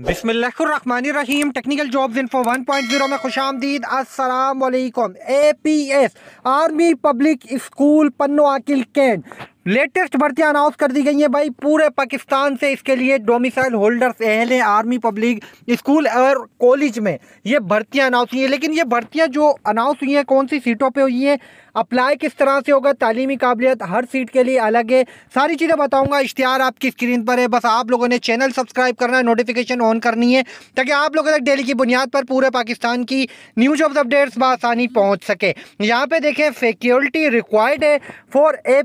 बिसमीम technical jobs info one point zero में खुश आमदीद असलकम A P S army public school Pano Aqil cantt latest भर्तियाँ अनाउंस कर दी गई हैं भाई पूरे पाकिस्तान से इसके लिए डोमिसाइल होल्डर्स अहल आर्मी पब्लिक स्कूल और कॉलेज में ये भर्तियां अनाउंस हुई हैं लेकिन ये भर्तियां जो अनाउंस हुई हैं कौन सी सीटों पे हुई हैं अप्लाई किस तरह से होगा तालीमी काबिलियत हर सीट के लिए अलग है सारी चीज़ें बताऊँगा इश्तिहार आपकी स्क्रीन पर है बस आप लोगों ने चैनल सब्सक्राइब करना है नोटिफिकेशन ऑन करनी है ताकि आप लोगों तक डेली की बुनियाद पर पूरे पाकिस्तान की न्यूज ऑफ अपडेट्स बसानी पहुँच सके यहाँ पर देखें फैकल्टी रिक्वायर्ड है for A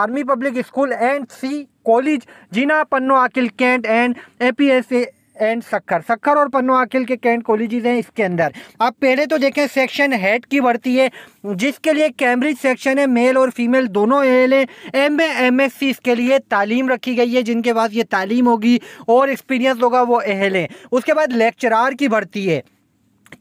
army public school and C college जिना Pano Aqil cantt and A P S A and Sukkur Sukkur और पन्नो आकिल के कैंट कॉलेजेस हैं इसके अंदर आप पहले तो देखें सेक्शन हेड की भर्ती है जिसके लिए कैम्ब्रिज सेक्शन है मेल और फीमेल दोनों एल हैं एम एम एस सी इसके लिए तालीम रखी गई है जिनके पास ये तालीम होगी और एक्सपीरियंस होगा वो एहल हैं उसके बाद लेक्चरार की भर्ती है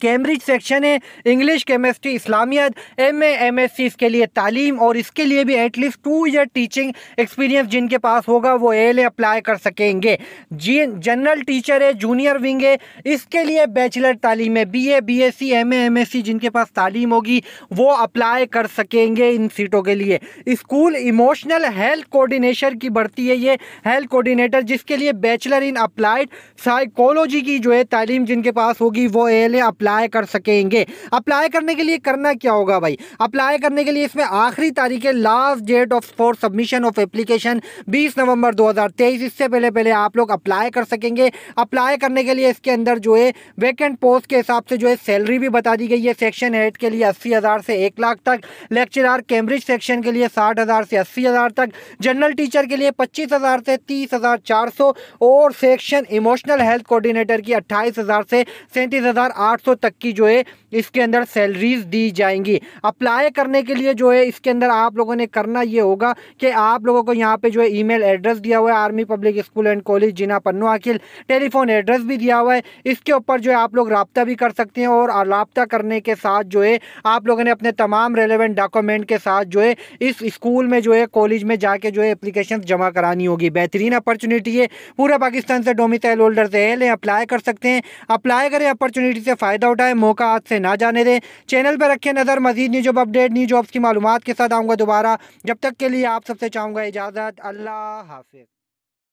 कैम्ब्रिज सेक्शन है इंग्लिश केमिस्ट्री इस्लामियत एम एमएससी इसके लिए तालीम और इसके लिए भी at least two year teaching experience जिनके पास होगा वो एल अप्लाई कर सकेंगे जी जनरल टीचर है जूनियर विंग है इसके लिए बैचलर तालीम है B A B S C M MSc जिनके पास तालीम होगी वो अप्लाई कर सकेंगे इन सीटों के लिए स्कूल इमोशनल हेल्थ कोऑर्डिनेटर की बढ़ती है ये हेल्थ कोऑर्डिनेटर जिसके लिए बैचलर इन अप्लाइड साइकोलॉजी की जो है तालीम जिनके पास होगी वो एल अप्लाई कर सकेंगे अप्लाई करने के लिए करना क्या होगा भाई अप्लाई करने के लिए इसमें आखिरी तारीख है last date of for submission of application बीस नवंबर 2023 इससे पहले पहले आप लोग अप्लाई कर सकेंगे अप्लाई करने के लिए इसके अंदर जो है वैकेंट पोस्ट के हिसाब से जो है सैलरी भी बता दी गई है सेक्शन हेड के लिए अस्सी हज़ार से एक लाख तक लेक्चरार कैम्ब्रिज सेक्शन के लिए साठ हज़ार से अस्सी हज़ार तक जनरल टीचर के लिए पच्चीस हज़ार से तीस हज़ार चार सौ और सेक्शन इमोशनल हेल्थ कोऑर्डिनेटर की अट्ठाईस हज़ार से सैंतीस हज़ार आठ सौ तक की जो है इसके अंदर सैलरीज दी जाएंगी अप्लाई करने के लिए जो है इसके अंदर आप लोगों ने करना ये होगा कि आप लोगों को यहाँ पे जो है ईमेल एड्रेस दिया हुआ है army public school and college जिना पन्नू अखिल टेलीफोन एड्रेस भी दिया हुआ है इसके ऊपर जो है आप लोग रबता भी कर सकते हैं और रबता करने के साथ जो है आप लोगों ने अपने तमाम रेलिवेंट डॉक्यूमेंट के साथ जो है इस स्कूल में जो है कॉलेज में जाके जो है अप्लीकेशन जमा करानी होगी बेहतरीन अपॉर्चुनिटी है पूरे पाकिस्तान से डोमिसाइल होल्डर से अप्लाई कर सकते हैं अप्लाई करें अपॉर्चुनिटी से फ़ायदा उठाएं मौका हाथ से में ना जाने दें चैनल पर रखें नज़र मजीद न्यूज अपडेट न्यूज की मालूम के साथ आऊँगा दोबारा जब तक के लिए आप सबसे चाहूँगा इजाज़त अल्लाह हाफिज़